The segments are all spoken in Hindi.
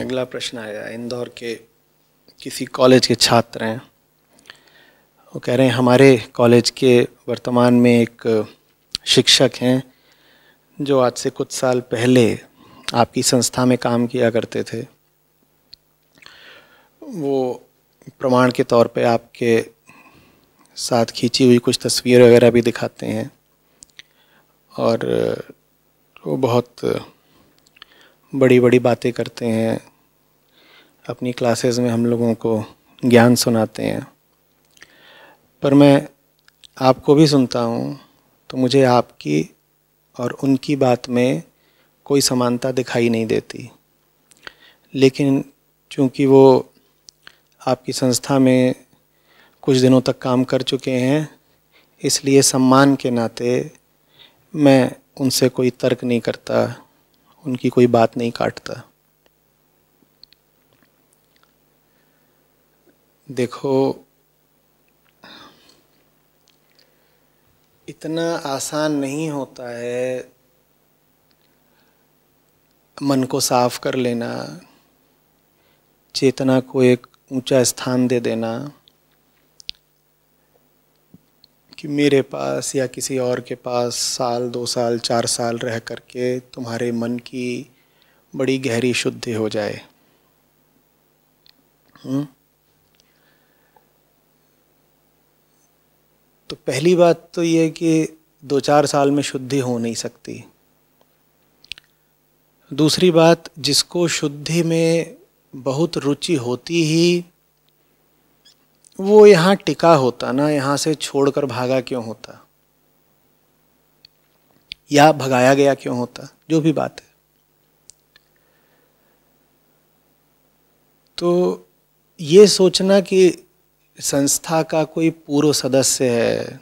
अगला प्रश्न आया इंदौर के किसी कॉलेज के छात्र हैं वो कह रहे हैं हमारे कॉलेज के वर्तमान में एक शिक्षक हैं जो आज से कुछ साल पहले आपकी संस्था में काम किया करते थे वो प्रमाण के तौर पे आपके साथ खींची हुई कुछ तस्वीर वगैरह भी दिखाते हैं और वो बहुत बड़ी बड़ी बातें करते हैं अपनी क्लासेस में हम लोगों को ज्ञान सुनाते हैं पर मैं आपको भी सुनता हूँ तो मुझे आपकी और उनकी बात में कोई समानता दिखाई नहीं देती लेकिन चूंकि वो आपकी संस्था में कुछ दिनों तक काम कर चुके हैं इसलिए सम्मान के नाते मैं उनसे कोई तर्क नहीं करता उनकी कोई बात नहीं काटता देखो इतना आसान नहीं होता है मन को साफ कर लेना चेतना को एक ऊंचा स्थान दे देना कि मेरे पास या किसी और के पास साल दो साल चार साल रह करके तुम्हारे मन की बड़ी गहरी शुद्धि हो जाए हुँ? हम्म? तो पहली बात तो ये कि दो चार साल में शुद्धि हो नहीं सकती दूसरी बात जिसको शुद्धि में बहुत रुचि होती ही वो यहाँ टिका होता ना यहाँ से छोड़कर भागा क्यों होता या भगाया गया क्यों होता जो भी बात है तो ये सोचना कि संस्था का कोई पूर्व सदस्य है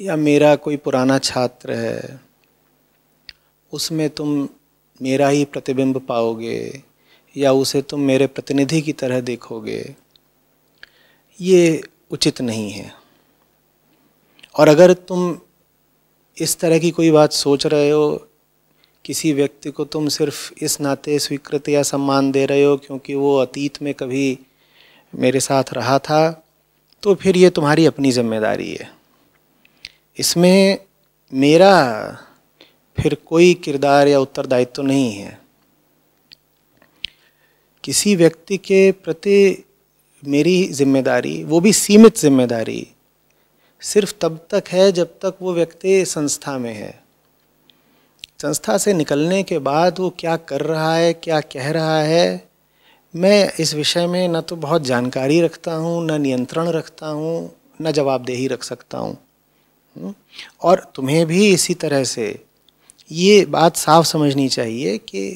या मेरा कोई पुराना छात्र है उसमें तुम मेरा ही प्रतिबिंब पाओगे या उसे तुम मेरे प्रतिनिधि की तरह देखोगे ये उचित नहीं है और अगर तुम इस तरह की कोई बात सोच रहे हो किसी व्यक्ति को तुम सिर्फ इस नाते स्वीकृत या सम्मान दे रहे हो क्योंकि वो अतीत में कभी मेरे साथ रहा था तो फिर ये तुम्हारी अपनी जिम्मेदारी है इसमें मेरा फिर कोई किरदार या उत्तरदायित्व तो नहीं है किसी व्यक्ति के प्रति मेरी जिम्मेदारी वो भी सीमित जिम्मेदारी सिर्फ तब तक है जब तक वो व्यक्ति संस्था में है संस्था से निकलने के बाद वो क्या कर रहा है क्या कह रहा है मैं इस विषय में न तो बहुत जानकारी रखता हूँ न नियंत्रण रखता हूँ न जवाबदेही रख सकता हूँ हम्म? और तुम्हें भी इसी तरह से ये बात साफ समझनी चाहिए कि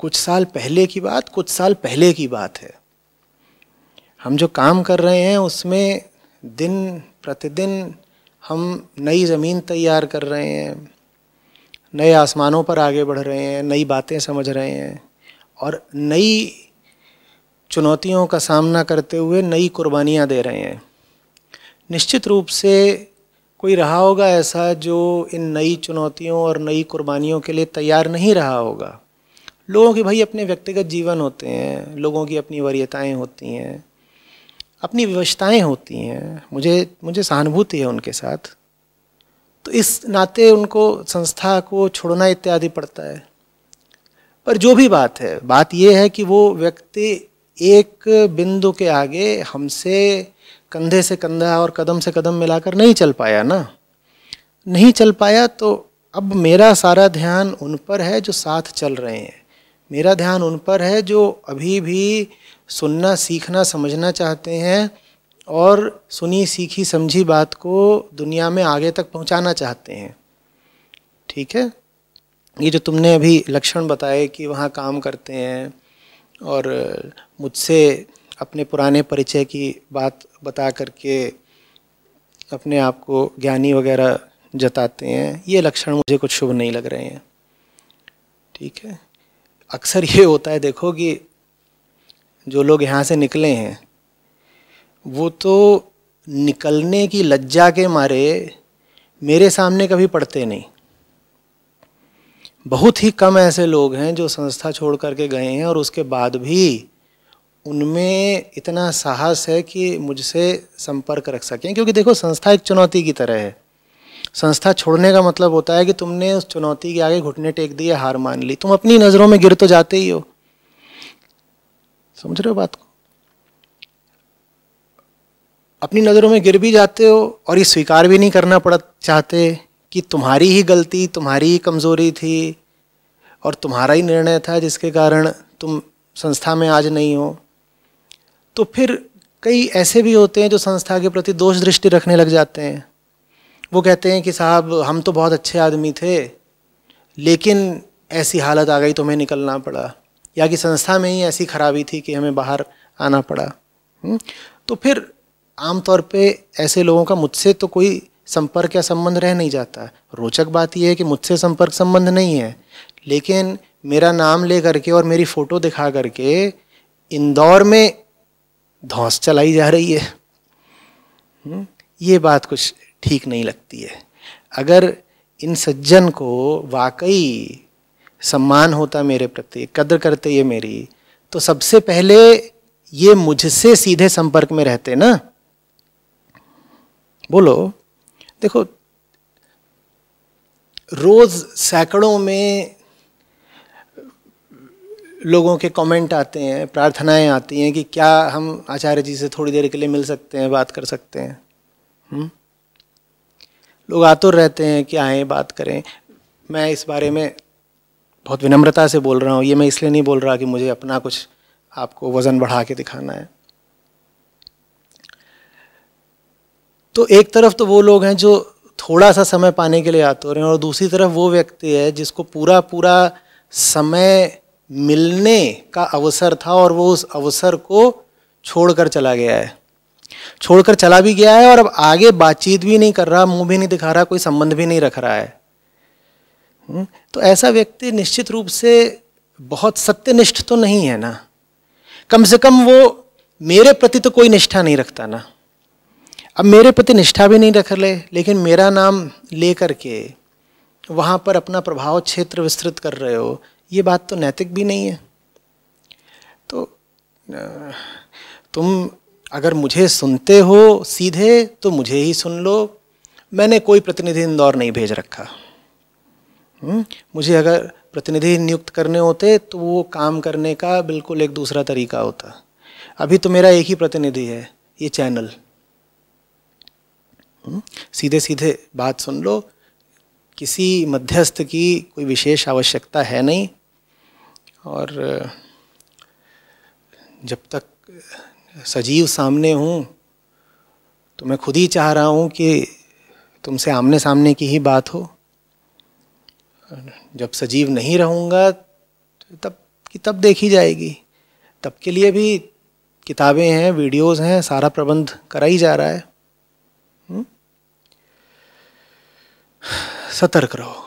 कुछ साल पहले की बात कुछ साल पहले की बात है हम जो काम कर रहे हैं उसमें दिन प्रतिदिन हम नई ज़मीन तैयार कर रहे हैं नए आसमानों पर आगे बढ़ रहे हैं नई बातें समझ रहे हैं और नई चुनौतियों का सामना करते हुए नई कुर्बानियाँ दे रहे हैं निश्चित रूप से कोई रहा होगा ऐसा जो इन नई चुनौतियों और नई कुर्बानियों के लिए तैयार नहीं रहा होगा लोगों के भाई अपने व्यक्तिगत जीवन होते हैं लोगों की अपनी वरीयताएँ होती हैं अपनी विवशताएँ होती हैं मुझे मुझे सहानुभूति है उनके साथ तो इस नाते उनको संस्था को छोड़ना इत्यादि पड़ता है पर जो भी बात है बात यह है कि वो व्यक्ति एक बिंदु के आगे हमसे कंधे से कंधा और कदम से कदम मिलाकर नहीं चल पाया ना नहीं चल पाया तो अब मेरा सारा ध्यान उन पर है जो साथ चल रहे हैं मेरा ध्यान उन पर है जो अभी भी सुनना सीखना समझना चाहते हैं और सुनी सीखी समझी बात को दुनिया में आगे तक पहुंचाना चाहते हैं ठीक है ये जो तुमने अभी लक्षण बताए कि वहाँ काम करते हैं और मुझसे अपने पुराने परिचय की बात बता करके अपने आप को ज्ञानी वगैरह जताते हैं ये लक्षण मुझे कुछ शुभ नहीं लग रहे हैं ठीक है अक्सर ये होता है देखो कि जो लोग यहाँ से निकले हैं वो तो निकलने की लज्जा के मारे मेरे सामने कभी पढ़ते नहीं बहुत ही कम ऐसे लोग हैं जो संस्था छोड़ करके गए हैं और उसके बाद भी उनमें इतना साहस है कि मुझसे संपर्क रख सकें क्योंकि देखो संस्था एक चुनौती की तरह है संस्था छोड़ने का मतलब होता है कि तुमने उस चुनौती के आगे घुटने टेक दिए हार मान ली तुम अपनी नज़रों में गिर तो जाते ही हो समझ रहे हो बात को अपनी नज़रों में गिर भी जाते हो और ये स्वीकार भी नहीं करना पड़ चाहते कि तुम्हारी ही गलती तुम्हारी ही कमज़ोरी थी और तुम्हारा ही निर्णय था जिसके कारण तुम संस्था में आज नहीं हो तो फिर कई ऐसे भी होते हैं जो संस्था के प्रति दोष दृष्टि रखने लग जाते हैं वो कहते हैं कि साहब हम तो बहुत अच्छे आदमी थे लेकिन ऐसी हालत आ गई तो हमें निकलना पड़ा या कि संस्था में ही ऐसी खराबी थी कि हमें बाहर आना पड़ा हम्म? तो फिर आमतौर पे ऐसे लोगों का मुझसे तो कोई संपर्क या संबंध रह नहीं जाता रोचक बात यह है कि मुझसे संपर्क संबंध नहीं है लेकिन मेरा नाम ले करके और मेरी फ़ोटो दिखा करके इंदौर में धौस चलाई जा रही है हम्म? ये बात कुछ ठीक नहीं लगती है अगर इन सज्जन को वाकई सम्मान होता मेरे प्रति कदर करते ये मेरी तो सबसे पहले ये मुझसे सीधे संपर्क में रहते ना बोलो देखो रोज सैकड़ों में लोगों के कमेंट आते हैं प्रार्थनाएं आती हैं कि क्या हम आचार्य जी से थोड़ी देर के लिए मिल सकते हैं बात कर सकते हैं हुँ? हम्म? लोग आतुर रहते हैं कि आए बात करें मैं इस बारे में बहुत विनम्रता से बोल रहा हूँ ये मैं इसलिए नहीं बोल रहा कि मुझे अपना कुछ आपको वज़न बढ़ा के दिखाना है तो एक तरफ तो वो लोग हैं जो थोड़ा सा समय पाने के लिए आतुर हैं और दूसरी तरफ वो व्यक्ति है जिसको पूरा पूरा समय मिलने का अवसर था और वो उस अवसर को छोड़कर चला गया है छोड़कर चला भी गया है और अब आगे बातचीत भी नहीं कर रहा मुंह भी नहीं दिखा रहा कोई संबंध भी नहीं रख रहा है हम्म, तो ऐसा व्यक्ति निश्चित रूप से बहुत सत्यनिष्ठ तो नहीं है ना कम से कम वो मेरे प्रति तो कोई निष्ठा नहीं रखता ना अब मेरे प्रति निष्ठा भी नहीं रख ले, लेकिन मेरा नाम लेकर के वहाँ पर अपना प्रभाव क्षेत्र विस्तृत कर रहे हो ये बात तो नैतिक भी नहीं है तो तुम अगर मुझे सुनते हो सीधे तो मुझे ही सुन लो मैंने कोई प्रतिनिधि इंदौर नहीं भेज रखा हुँ? हम्म? मुझे अगर प्रतिनिधि नियुक्त करने होते तो वो काम करने का बिल्कुल एक दूसरा तरीका होता अभी तो मेरा एक ही प्रतिनिधि है ये चैनल हम्म? सीधे सीधे बात सुन लो किसी मध्यस्थ की कोई विशेष आवश्यकता है नहीं और जब तक सजीव सामने हूँ तो मैं खुद ही चाह रहा हूँ कि तुमसे आमने सामने की ही बात हो जब सजीव नहीं रहूँगा तब कि तब देखी जाएगी तब के लिए भी किताबें हैं वीडियोस हैं सारा प्रबंध करा ही जा रहा है हुँ? हम्म? सतर्क रहो